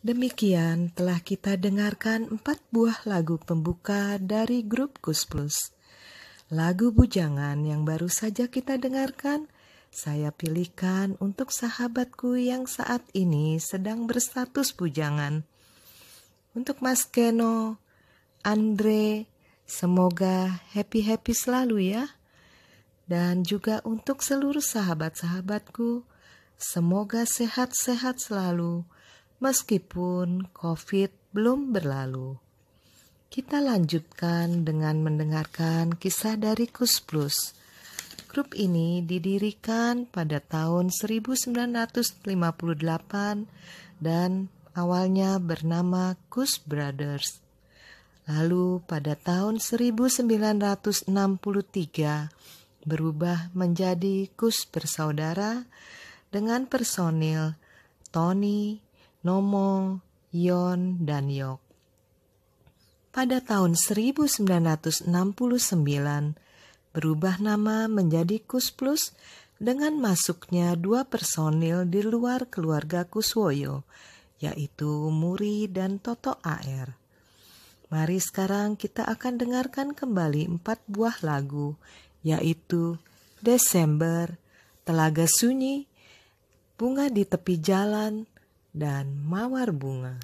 Demikian telah kita dengarkan empat buah lagu pembuka dari grup Kus Plus. Lagu bujangan yang baru saja kita dengarkan, saya pilihkan untuk sahabatku yang saat ini sedang berstatus bujangan. Untuk Mas Keno, Andre, semoga happy-happy selalu ya. Dan juga untuk seluruh sahabat-sahabatku, semoga sehat-sehat selalu meskipun COVID belum berlalu. Kita lanjutkan dengan mendengarkan kisah dari Kus Plus. Grup ini didirikan pada tahun 1958 dan awalnya bernama Kus Brothers. Lalu pada tahun 1963 berubah menjadi Kus Bersaudara dengan personil Tony, Nomo, Yon, dan Yok. Pada tahun 1969 berubah nama menjadi Kus Plus dengan masuknya dua personil di luar keluarga Kuswoyo, yaitu Muri dan Toto AR. Mari sekarang kita akan dengarkan kembali empat buah lagu, yaitu Desember, Telaga Sunyi, Bunga di Tepi Jalan, dan mawar bunga.